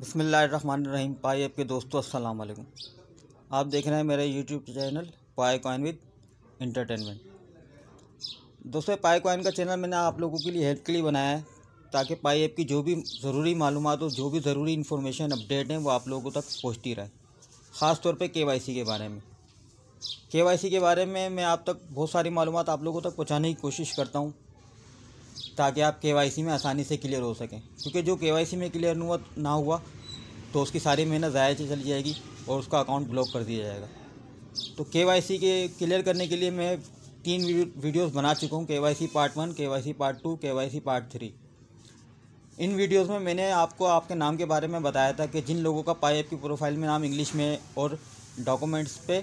बसमीम पाई ऐप के दोस्तों अस्सलाम वालेकुम आप देख रहे हैं मेरा YouTube channel Pi coin with entertainment दोस्तों पाए कॉइन का चैनल मैंने आप लोगों के लिए हेल्प के लिए बनाया है ताकि पाई ऐप की जो भी ज़रूरी मालूम हो जो भी ज़रूरी इन्फॉर्मेशन अपडेट हैं वो आप लोगों तक पहुँचती रहे ख़ास तौर पर के वाई सी के बारे में के वाई सी के बारे में मैं आप तक बहुत सारी मालूम आप लोगों तक पहुँचाने की कोशिश करता हूँ ताकि आप के में आसानी से क्लियर हो सकें क्योंकि जो के में क्लियर हुआ ना हुआ तो उसकी सारी मेहनत ज़ाया चली जाएगी और उसका अकाउंट ब्लॉक कर दिया जाएगा तो के के क्लियर करने के लिए मैं तीन वीडियोस बना चुका हूँ के पार्ट वन के पार्ट टू के पार्ट थ्री इन वीडियोस में मैंने आपको आपके नाम के बारे में बताया था कि जिन लोगों का पाई की प्रोफाइल में नाम इंग्लिश में और डॉक्यूमेंट्स पे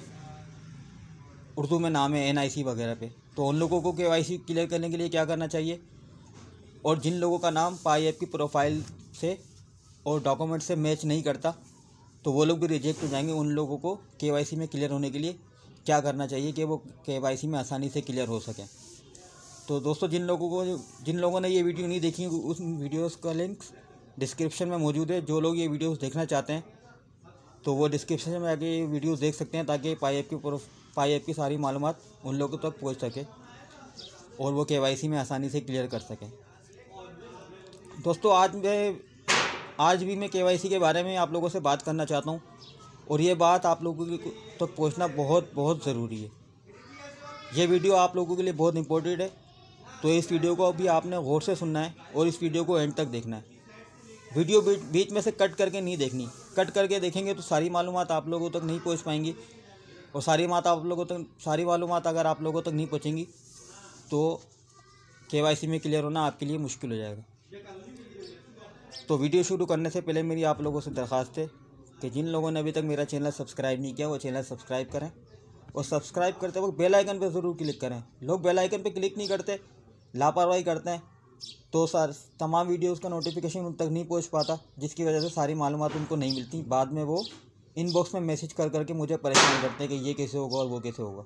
उर्दू में नाम है एन वगैरह पे तो उन लोगों को के क्लियर करने के लिए क्या करना चाहिए और जिन लोगों का नाम पाई ऐप की प्रोफाइल से और डॉक्यूमेंट से मैच नहीं करता तो वो लोग भी रिजेक्ट हो जाएंगे उन लोगों को के में क्लियर होने के लिए क्या करना चाहिए कि वो के में आसानी से क्लियर हो सकें तो दोस्तों जिन लोगों को जिन लोगों ने ये वीडियो नहीं देखी उस वीडियोस का लिंक डिस्क्रिप्शन में मौजूद है जो लोग ये वीडियोस देखना चाहते हैं तो वो डिस्क्रिप्शन में आके ये वीडियोस देख सकते हैं ताकि पाई ऐप की पाई ऐप की सारी मालूम उन लोगों तक पहुँच सके और वो के में आसानी से क्लियर कर सकें दोस्तों आज मैं आज भी मैं केवाईसी के बारे में आप लोगों से बात करना चाहता हूँ और ये बात आप लोगों के तक तो पहुँचना बहुत बहुत ज़रूरी है ये वीडियो आप लोगों के लिए बहुत इम्पोर्टेंट है तो इस वीडियो को अभी आपने गौर से सुनना है और इस वीडियो को एंड तक देखना है वीडियो बीच बीच में से कट करके नहीं देखनी कट करके देखेंगे तो सारी मालूम आप लोगों तक नहीं पहुँच पाएंगी और सारी मात आप लोगों तक सारी मालूम अगर आप लोगों तक नहीं पहुँचेंगी तो के में क्लियर होना आपके लिए मुश्किल हो जाएगा तो वीडियो शुरू करने से पहले मेरी आप लोगों से दरख्वास्त है कि जिन लोगों ने अभी तक मेरा चैनल सब्सक्राइब नहीं किया वो चैनल सब्सक्राइब करें और सब्सक्राइब करते वक्त बेल आइकन पर ज़रूर क्लिक करें लोग बेल आइकन पर क्लिक नहीं करते लापरवाही करते हैं तो सर तमाम वीडियोज़ का नोटिफिकेशन उन तक नहीं पहुँच पाता जिसकी वजह से सारी मालूम उनको नहीं मिलती बाद में वो इनबॉक्स में मैसेज कर करके मुझे परेशान करते हैं कि ये कैसे होगा और वो कैसे होगा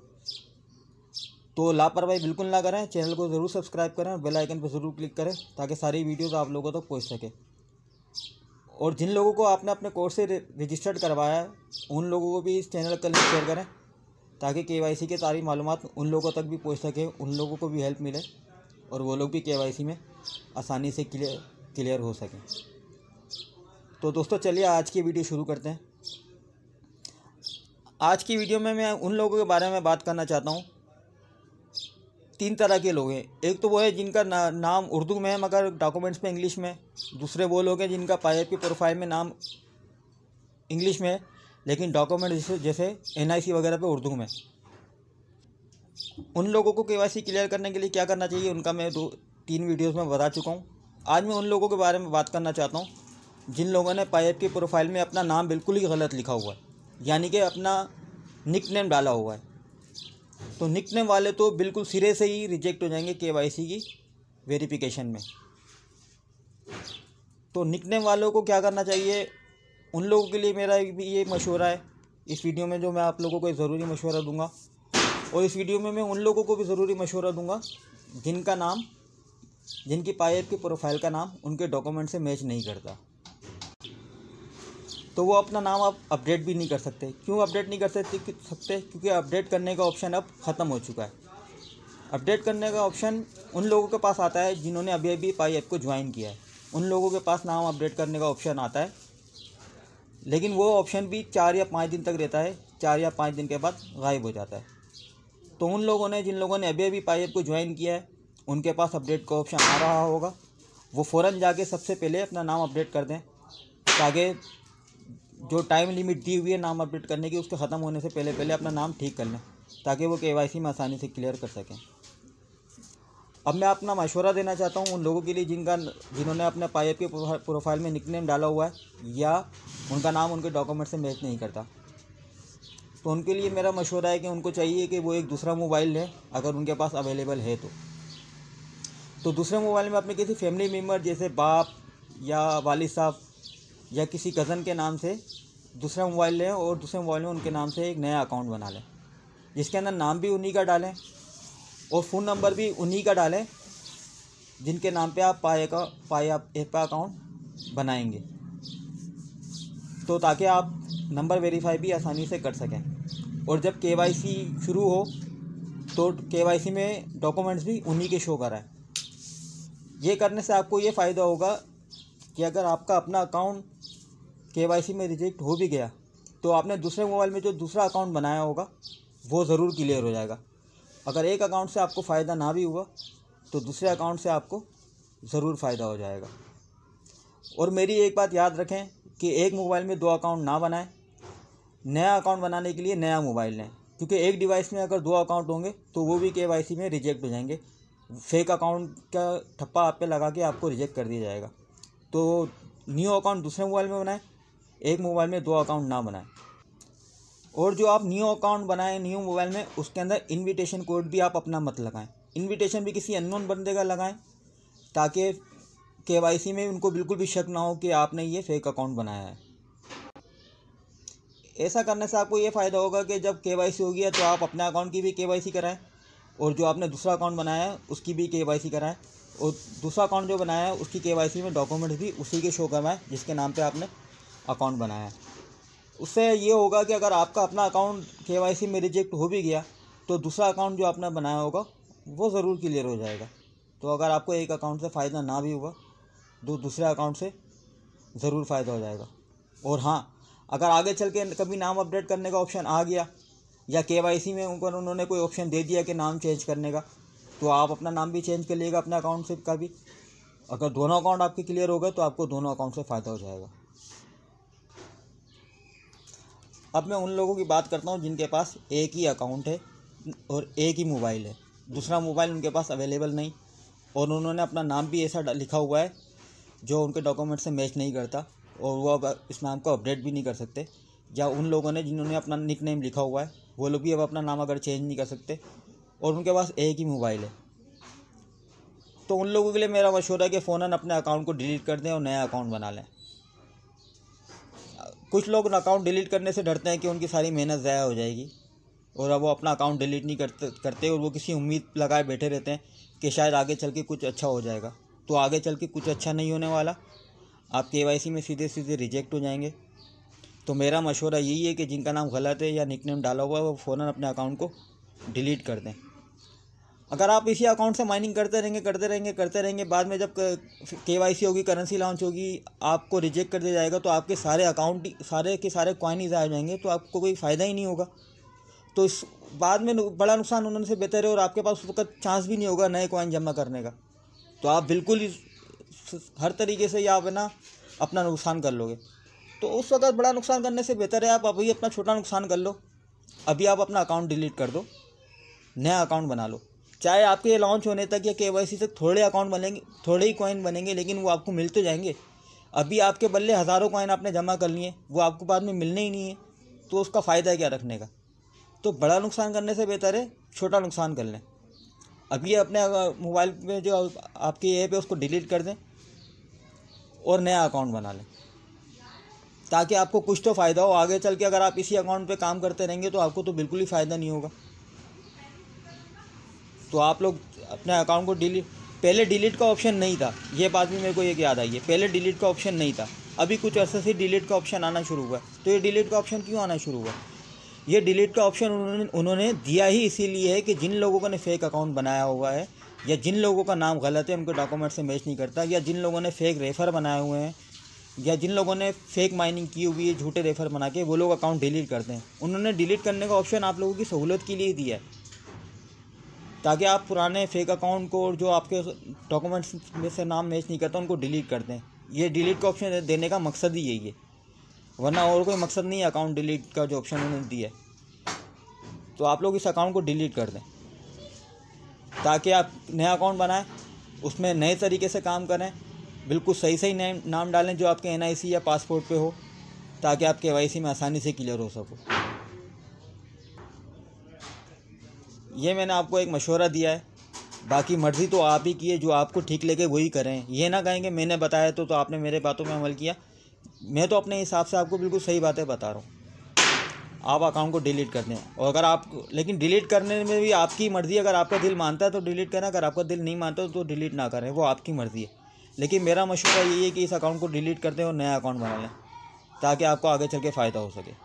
तो लापरवाही बिल्कुल ना करें चैनल को ज़रूर सब्सक्राइब करें बेल आइकन पर ज़रूर क्लिक करें ताकि सारी वीडियोज़ आप लोगों तक तो पहुँच सके और जिन लोगों को आपने अपने कोर्स से रजिस्टर्ड करवाया है उन लोगों को भी इस चैनल का लिंक शेयर करें ताकि के वाई सी की सारी मालूम उन लोगों तक भी पहुँच सकें उन लोगों को भी हेल्प मिले और वो लोग भी के वाई सी में आसानी से क्लियर क्लियर हो सकें तो दोस्तों चलिए आज की वीडियो शुरू करते हैं आज की वीडियो में मैं उन लोगों के बारे में बात करना चाहता हूँ तीन तरह के लोग हैं एक तो वो है जिनका ना, नाम उर्दू में है मगर डॉक्यूमेंट्स में इंग्लिश में दूसरे वो लोग हैं जिनका पायलट की प्रोफाइल में नाम इंग्लिश में है लेकिन डॉक्यूमेंट जैसे एन वगैरह पे उर्दू में उन लोगों को के क्लियर करने के लिए क्या करना चाहिए उनका मैं दो तीन वीडियोज़ में बता चुका हूँ आज मैं उन लोगों के बारे में बात करना चाहता हूँ जिन लोगों ने पाइप की प्रोफाइल में अपना नाम बिल्कुल ही गलत लिखा हुआ है यानी कि अपना निक नेम डाला हुआ है तो निकनेम वाले तो बिल्कुल सिरे से ही रिजेक्ट हो जाएंगे के की वेरिफिकेशन में तो निकने वालों को क्या करना चाहिए उन लोगों के लिए मेरा भी ये मशवरा है इस वीडियो में जो मैं आप लोगों को ज़रूरी मशवरा दूंगा और इस वीडियो में मैं उन लोगों को भी ज़रूरी मशवरा दूंगा जिनका नाम जिनकी पायर की प्रोफाइल का नाम उनके डॉक्यूमेंट से मैच नहीं करता तो वो अपना नाम आप अपडेट भी नहीं कर सकते क्यों अपडेट नहीं कर सकते सकते क्योंकि अपडेट करने का ऑप्शन अब ख़त्म हो चुका है अपडेट करने का ऑप्शन उन लोगों के पास आता है जिन्होंने अभी अभी पाई ऐप को ज्वाइन किया है उन लोगों के पास नाम अपडेट करने का ऑप्शन आता है लेकिन वो ऑप्शन भी चार या पाँच दिन तक रहता है चार या पाँच दिन के बाद गायब हो जाता है तो उन लोगों ने जिन लोगों ने अभी अभी पाई ऐप को ज्वाइन किया है उनके पास अपडेट का ऑप्शन आ रहा होगा वो फ़ौर जाके सबसे पहले अपना नाम अपडेट कर दें ताकि जो टाइम लिमिट दी हुई है नाम अपडेट करने की उसके ख़त्म होने से पहले पहले अपना नाम ठीक कर लें ताकि वो के में आसानी से क्लियर कर सकें अब मैं अपना मशवरा देना चाहता हूँ उन लोगों के लिए जिनका जिन्होंने अपने पाई के प्रोफाइल में निक डाला हुआ है या उनका नाम उनके डॉक्यूमेंट से मैच नहीं करता तो उनके लिए मेरा मशवरा है कि उनको चाहिए कि वो एक दूसरा मोबाइल लें अगर उनके पास अवेलेबल है तो तो दूसरे मोबाइल में अपने किसी फैमिली मेम्बर जैसे बाप या वालिद साहब या किसी कज़न के नाम से दूसरा मोबाइल लें और दूसरे मोबाइल में उनके नाम से एक नया अकाउंट बना लें जिसके अंदर नाम भी उन्हीं का डालें और फ़ोन नंबर भी उन्हीं का डालें जिनके नाम पे आप पाए का पाए आप एपा अकाउंट बनाएंगे तो ताकि आप नंबर वेरीफाई भी आसानी से कर सकें और जब के शुरू हो तो के में डॉक्यूमेंट्स भी उन्हीं के शो कराएं ये करने से आपको ये फ़ायदा होगा कि अगर आपका अपना अकाउंट के में रिजेक्ट हो भी गया तो आपने दूसरे मोबाइल में जो दूसरा अकाउंट बनाया होगा वो ज़रूर क्लियर हो जाएगा अगर एक अकाउंट से आपको फ़ायदा ना भी हुआ तो दूसरे अकाउंट से आपको ज़रूर फ़ायदा हो जाएगा और मेरी एक बात याद रखें कि एक मोबाइल में दो अकाउंट ना बनाएं नया अकाउंट बनाने के लिए नया मोबाइल लें क्योंकि एक डिवाइस में अगर दो अकाउंट होंगे तो वो भी के में रिजेक्ट हो जाएंगे फेक अकाउंट का ठप्पा आप पे लगा के आपको रिजेक्ट कर दिया जाएगा तो न्यू अकाउंट दूसरे मोबाइल में बनाएं एक मोबाइल में दो अकाउंट ना बनाएं और जो आप न्यू अकाउंट बनाएं न्यू मोबाइल में उसके अंदर इनविटेशन कोड भी आप अपना मत लगाएं इनविटेशन भी किसी अननोन बंदे का लगाएं ताकि के में उनको बिल्कुल भी शक ना हो कि आपने ये फेक अकाउंट बनाया है ऐसा करने से आपको ये फ़ायदा होगा कि जब के हो गया तो आप अपने अकाउंट की भी के कराएं और जो आपने दूसरा अकाउंट बनाया है उसकी भी के कराएं और दूसरा अकाउंट जो बनाया है उसकी के में डॉक्यूमेंट भी उसी के शो करवाएं जिसके नाम पर आपने अकाउंट बनाया है उससे ये होगा कि अगर आपका अपना अकाउंट के में रिजेक्ट हो भी गया तो दूसरा अकाउंट जो आपने बनाया होगा वो ज़रूर क्लियर हो जाएगा तो अगर आपको एक अकाउंट से फ़ायदा ना भी हुआ तो दूसरे अकाउंट से ज़रूर फ़ायदा हो जाएगा और हाँ अगर आगे चल के कभी नाम अपडेट करने का ऑप्शन आ गया या के में उनको उन्होंने कोई ऑप्शन दे दिया कि नाम चेंज करने का तो आप अपना नाम भी चेंज कर लीजिएगा अपने अकाउंट से का भी अगर दोनों अकाउंट आपके क्लियर हो गए तो आपको दोनों अकाउंट से फ़ायदा हो जाएगा अब मैं उन लोगों की बात करता हूँ जिनके पास एक ही अकाउंट है और एक ही मोबाइल है दूसरा मोबाइल उनके पास अवेलेबल नहीं और उन्होंने अपना नाम भी ऐसा लिखा हुआ है जो उनके डॉक्यूमेंट से मैच नहीं करता और वो अब इस नाम को अपडेट भी नहीं कर सकते या उन लोगों ने जिन्होंने अपना निक नेम लिखा हुआ है वो लोग भी अब अपना नाम अगर चेंज नहीं कर सकते और उनके पास एक ही मोबाइल है तो उन लोगों के लिए मेरा मशवरा है कि फ़ौरन अपने अकाउंट को डिलीट कर दें और नया अकाउंट बना लें कुछ लोग अकाउंट डिलीट करने से डरते हैं कि उनकी सारी मेहनत ज़ाया हो जाएगी और अब वो अपना अकाउंट डिलीट नहीं करते करते और वो किसी उम्मीद लगाए बैठे रहते हैं कि शायद आगे चल के कुछ अच्छा हो जाएगा तो आगे चल के कुछ अच्छा नहीं होने वाला आप के में सीधे सीधे रिजेक्ट हो जाएंगे तो मेरा मशवरा यही है कि जिनका नाम गलत है या निकनेम डाला हुआ है वो फ़ौरन अपने अकाउंट को डिलीट कर दें अगर आप इसी अकाउंट से माइनिंग करते रहेंगे करते रहेंगे करते रहेंगे बाद में जब के वाई सी होगी करेंसी लॉन्च होगी आपको रिजेक्ट कर दिया जाएगा तो आपके सारे अकाउंट सारे के सारे कॉइन आ जाएंगे तो आपको कोई फ़ायदा ही नहीं होगा तो इस बाद में बड़ा नुकसान उन्होंने से बेहतर है और आपके पास उस वक्त चांस भी नहीं होगा नए कॉइन जमा करने का तो आप बिल्कुल हर तरीके से आप है ना अपना नुकसान कर लोगे तो उस वक्त बड़ा नुकसान करने से बेहतर है आप अभी अपना छोटा नुकसान कर लो अभी आप अपना अकाउंट डिलीट कर दो नया अकाउंट बना लो चाहे आपके लॉन्च होने तक या के से थोड़े अकाउंट बनेंगे थोड़े ही कॉइन बनेंगे लेकिन वो आपको मिल तो जाएंगे अभी आपके बल्ले हज़ारों कॉइन आपने जमा कर लिए वो आपको बाद में मिलने ही नहीं है तो उसका फ़ायदा क्या रखने का तो बड़ा नुकसान करने से बेहतर है छोटा नुकसान कर लें अभी अपने मोबाइल में जो आपके ऐप है उसको डिलीट कर दें और नया अकाउंट बना लें ताकि आपको कुछ तो फ़ायदा हो आगे चल के अगर आप इसी अकाउंट पे काम करते रहेंगे तो आपको तो बिल्कुल ही फ़ायदा नहीं होगा तो आप लोग अपने अकाउंट को डिलीट पहले डिलीट का ऑप्शन नहीं था ये बात भी मेरे को एक याद आई है पहले डिलीट का ऑप्शन नहीं था अभी कुछ अर्से से डिलीट का ऑप्शन आना शुरू हुआ तो ये डिलीट का ऑप्शन क्यों आना शुरू हुआ ये डिलीट का ऑप्शन उन्होंने उन्होंने दिया ही इसीलिए है कि जिन लोगों ने फेक अकाउंट बनाया हुआ है या जिन लोगों का नाम गलत है उनके डॉक्यूमेंट से मैच नहीं करता या जिन लोगों ने फेक रेफर बनाए हुए हैं या जिन लोगों ने फेक माइनिंग की हुई है झूठे रेफर बना के वो लोग अकाउंट डिलीट करते हैं उन्होंने डिलीट करने का ऑप्शन आप लोगों की सहूलत के लिए दिया है ताकि आप पुराने फेक अकाउंट को और जो आपके डॉक्यूमेंट्स में से नाम मैच नहीं करता उनको डिलीट कर दें ये डिलीट का ऑप्शन देने का मकसद ही यही है वरना और कोई मकसद नहीं है अकाउंट डिलीट का जो ऑप्शन उन्होंने दिया है तो आप लोग इस अकाउंट को डिलीट कर दें ताकि आप नया अकाउंट बनाएं उसमें नए तरीके से काम करें बिल्कुल सही सही नाम डालें जो आपके एन या पासपोर्ट पर हो ताकि आप के में आसानी से क्लियर हो सको ये मैंने आपको एक मशवरा दिया है बाकी मर्ज़ी तो आप ही की है जो आपको ठीक लगे वही करें ये ना कहेंगे मैंने बताया तो तो आपने मेरे बातों में अमल किया मैं तो अपने हिसाब से आपको बिल्कुल सही बातें बता रहा हूँ आप अकाउंट को डिलीट कर दें और अगर आप लेकिन डिलीट करने में भी आपकी मर्ज़ी अगर आपका दिल मानता है तो डिलीट करें अगर आपका दिल नहीं मानता तो डिलीट ना करें वो आपकी मर्ज़ी है लेकिन मेरा मशवरा यही है कि इस अकाउंट को डिलीट कर दें और नया अकाउंट बना लें ताकि आपको आगे चल के फ़ायदा हो सके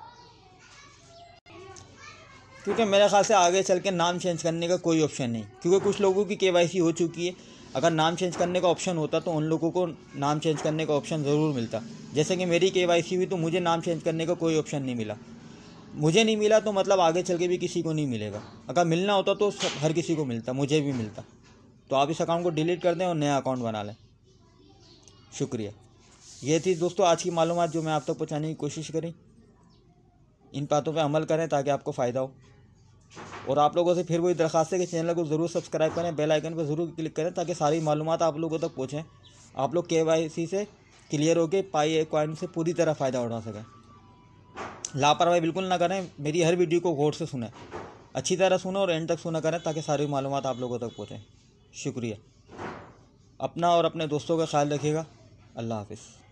क्योंकि मेरे ख्याल से आगे चल के नाम चेंज करने का कोई ऑप्शन नहीं क्योंकि कुछ लोगों की के हो चुकी है अगर नाम चेंज करने का ऑप्शन होता तो उन लोगों को नाम चेंज करने का ऑप्शन ज़रूर मिलता जैसे कि मेरी के हुई तो मुझे नाम चेंज करने का कोई ऑप्शन नहीं मिला मुझे नहीं मिला तो मतलब आगे चल के भी किसी को नहीं मिलेगा अगर मिलना होता तो हर किसी को मिलता मुझे भी मिलता तो आप इस अकाउंट को डिलीट कर दें और नया अकाउंट बना लें शुक्रिया ये थी दोस्तों आज की मालूम जो मैं आप तक तो पहुँचाने की कोशिश करी इन बातों पर अमल करें ताकि आपको फ़ायदा हो और आप लोगों से फिर वही दरखास्त है कि चैनल को ज़रूर सब्सक्राइब करें बेल आइकन पर ज़रूर क्लिक करें ताकि सारी मालूम आप लोगों तक पहुँचें आप लोग के से क्लियर होकर पाई ए कॉइन से पूरी तरह फ़ायदा उठा सकें लापरवाही बिल्कुल ना करें मेरी हर वीडियो को गौर से सुने अच्छी तरह सुने और एंड तक सुना करें ताकि सारी मालूम आप लोगों तक पहुँचें शुक्रिया अपना और अपने दोस्तों का ख्याल रखिएगा अल्लाह हाफिज़